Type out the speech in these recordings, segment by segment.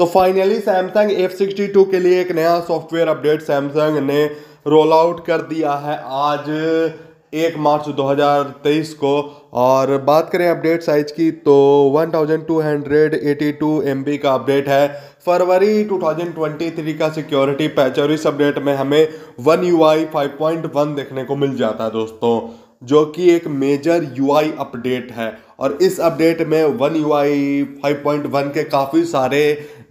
तो finally Samsung F sixty two के लिए एक नया सॉफ्टवेयर अपडेट सैमसंग ने रोल आउट कर दिया है आज एक मार्च 2023 को और बात करें अपडेट साइज की तो 1282 MB का अपडेट है फरवरी 2023 का सिक्योरिटी पैच और इस अपडेट में हमें वन यू आई देखने को मिल जाता है दोस्तों जो कि एक मेजर यू अपडेट है और इस अपडेट में one U I five point one के काफ़ी सारे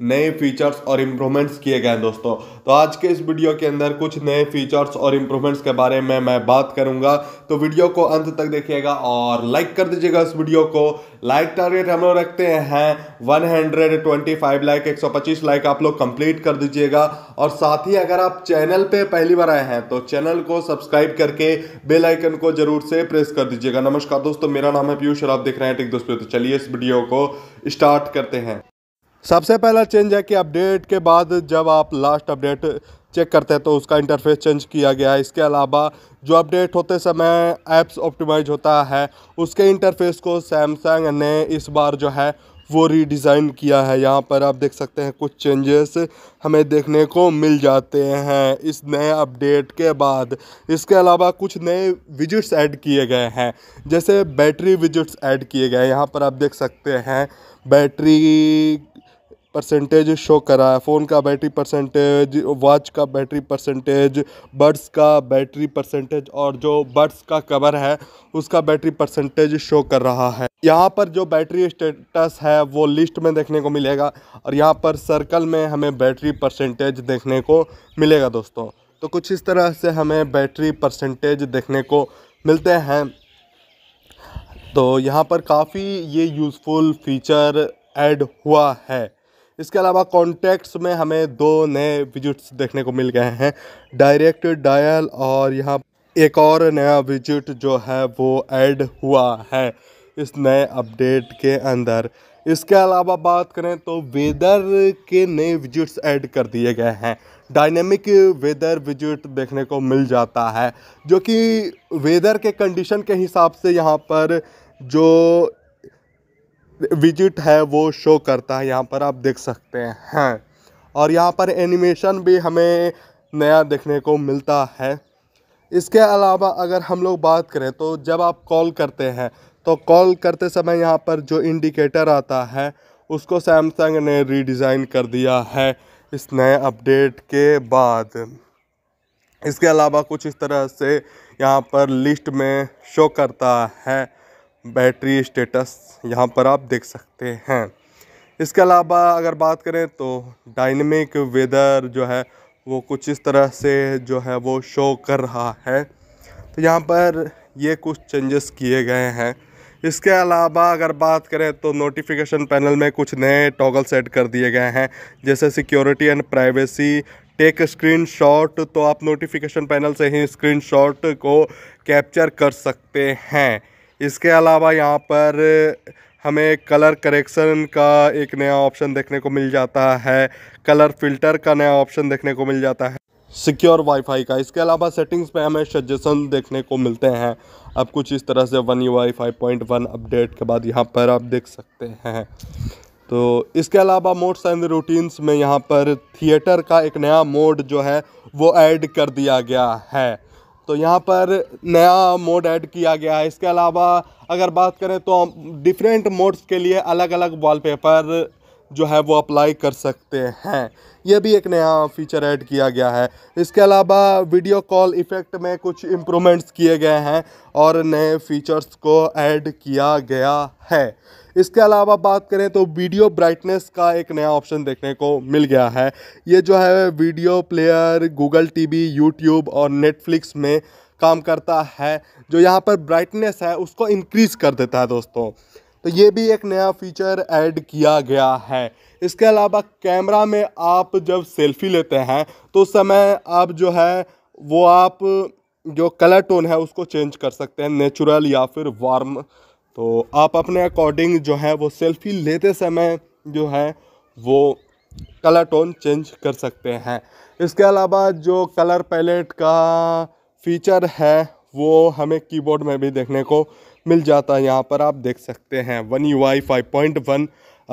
नए फीचर्स और इम्प्रूवमेंट्स किए गए हैं दोस्तों तो आज के इस वीडियो के अंदर कुछ नए फीचर्स और इम्प्रूवमेंट्स के बारे में मैं बात करूंगा तो वीडियो को अंत तक देखिएगा और लाइक कर दीजिएगा इस वीडियो को लाइक टारगेट हम लोग रखते हैं one hundred twenty five like एक सौ पच्चीस लाइक आप लोग कंप्लीट कर दीजिएगा और साथ ही अगर आप चैनल पर पहली बार आए हैं तो चैनल को सब्सक्राइब करके बेलाइकन को जरूर से प्रेस कर दीजिएगा नमस्कार दोस्तों मेरा नाम है पीयूष और आप देख रहे हैं टेक दोस्तों तो चलिए इस वीडियो को स्टार्ट करते हैं सबसे पहला चेंज है कि अपडेट के बाद जब आप लास्ट अपडेट चेक करते हैं तो उसका इंटरफेस चेंज किया गया है इसके अलावा जो अपडेट होते समय ऐप्स ऑप्टिमाइज होता है उसके इंटरफेस को सैमसंग ने इस बार जो है वो रीडिज़ाइन किया है यहाँ पर आप देख सकते हैं कुछ चेंजेस हमें देखने को मिल जाते हैं इस नए अपडेट के बाद इसके अलावा कुछ नए विजिट्स ऐड किए गए हैं जैसे बैटरी विजिट्स ऐड किए गए हैं यहाँ पर आप देख सकते हैं बैटरी परसेंटेज शो करा है फ़ोन का बैटरी परसेंटेज वॉच का बैटरी परसेंटेज बर्ड्स का बैटरी परसेंटेज और जो बर्ड्स का कवर है उसका बैटरी परसेंटेज शो कर रहा है यहाँ पर जो बैटरी स्टेटस है वो लिस्ट में देखने को मिलेगा और यहाँ पर सर्कल में हमें बैटरी परसेंटेज देखने को मिलेगा दोस्तों तो कुछ इस तरह से हमें बैटरी परसेंटेज देखने को मिलते हैं तो यहाँ पर काफ़ी ये यूज़फुल फीचर ऐड हुआ है इसके अलावा कॉन्टैक्ट्स में हमें दो नए विजिट्स देखने को मिल गए हैं डायरेक्ट डायल और यहाँ एक और नया विजिट जो है वो ऐड हुआ है इस नए अपडेट के अंदर इसके अलावा बात करें तो वेदर के नए विजिट्स ऐड कर दिए गए हैं डायनेमिक वेदर विजिट देखने को मिल जाता है जो कि वेदर के कंडीशन के हिसाब से यहाँ पर जो विजिट है वो शो करता है यहाँ पर आप देख सकते हैं और यहाँ पर एनिमेशन भी हमें नया देखने को मिलता है इसके अलावा अगर हम लोग बात करें तो जब आप कॉल करते हैं तो कॉल करते समय यहाँ पर जो इंडिकेटर आता है उसको सैमसंग ने रीडिज़ाइन कर दिया है इस नए अपडेट के बाद इसके अलावा कुछ इस तरह से यहाँ पर लिस्ट में शो करता है बैटरी स्टेटस यहाँ पर आप देख सकते हैं इसके अलावा अगर बात करें तो डायनेमिक वेदर जो है वो कुछ इस तरह से जो है वो शो कर रहा है तो यहाँ पर ये कुछ चेंजेस किए गए हैं इसके अलावा अगर बात करें तो नोटिफिकेशन पैनल में कुछ नए टॉगल सेट कर दिए गए हैं जैसे security and privacy take screenshot तो आप नोटिफिकेशन पैनल से ही स्क्रीन शॉट को कैप्चर कर सकते हैं इसके अलावा यहाँ पर हमें कलर करेक्शन का एक नया ऑप्शन देखने को मिल जाता है कलर फिल्टर का नया ऑप्शन देखने को मिल जाता है सिक्योर वाईफाई का इसके अलावा सेटिंग्स में हमें सजेशन देखने को मिलते हैं अब कुछ इस तरह से one U Y five point one update के बाद यहाँ पर आप देख सकते हैं तो इसके अलावा मोड्स एंड रूटीन्स में यहाँ पर थिएटर का एक नया मोड जो है वो ऐड कर दिया गया है तो यहाँ पर नया मोड ऐड किया गया है इसके अलावा अगर बात करें तो डिफरेंट मोड्स के लिए अलग अलग वॉलपेपर जो है वो अप्लाई कर सकते हैं ये भी एक नया फीचर ऐड किया गया है इसके अलावा वीडियो कॉल इफ़ेक्ट में कुछ इम्प्रूमेंट्स किए गए हैं और नए फीचर्स को ऐड किया गया है इसके अलावा बात करें तो वीडियो ब्राइटनेस का एक नया ऑप्शन देखने को मिल गया है ये जो है video player Google TV YouTube और नेटफ्लिक्स में काम करता है जो यहाँ पर ब्राइटनेस है उसको इंक्रीज़ कर देता है दोस्तों तो ये भी एक नया फीचर ऐड किया गया है इसके अलावा कैमरा में आप जब सेल्फी लेते हैं तो उस समय आप जो है वो आप जो कलर टोन है उसको चेंज कर सकते हैं नेचुरल या फिर वार्म तो आप अपने अकॉर्डिंग जो है वो सेल्फी लेते समय जो है वो कलर टोन चेंज कर सकते हैं इसके अलावा जो कलर पैलेट का फीचर है वो हमें कीबोर्ड में भी देखने को मिल जाता है यहाँ पर आप देख सकते हैं one U I five point one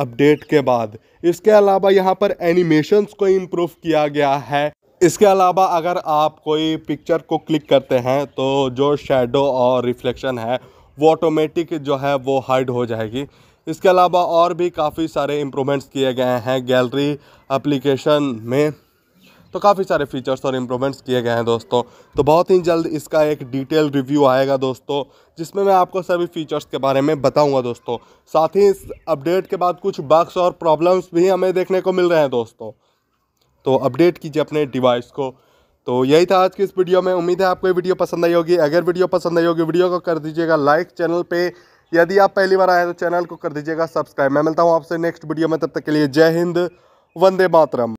update के बाद इसके अलावा यहाँ पर एनिमेशंस को इम्प्रूव किया गया है इसके अलावा अगर आप कोई पिक्चर को क्लिक करते हैं तो जो शेडो और रिफ्लेक्शन है वो ऑटोमेटिक जो है वो हाइड हो जाएगी इसके अलावा और भी काफ़ी सारे इम्प्रूवमेंट्स किए गए हैं गैलरी अप्लीकेशन में तो काफ़ी सारे फीचर्स और इम्प्रूवमेंट्स किए गए हैं दोस्तों तो बहुत ही जल्द इसका एक डिटेल रिव्यू आएगा दोस्तों जिसमें मैं आपको सभी फीचर्स के बारे में बताऊंगा दोस्तों साथ ही इस अपडेट के बाद कुछ बग्स और प्रॉब्लम्स भी हमें देखने को मिल रहे हैं दोस्तों तो अपडेट कीजिए अपने डिवाइस को तो यही था आज की इस वीडियो में उम्मीद है आपको ये वीडियो पसंद आई होगी अगर वीडियो पसंद आई होगी वीडियो को कर दीजिएगा लाइक चैनल पे यदि आप पहली बार आए तो चैनल को कर दीजिएगा सब्सक्राइब मैं मिलता हूँ आपसे नेक्स्ट वीडियो में तब तक के लिए जय हिंद वंदे मातरम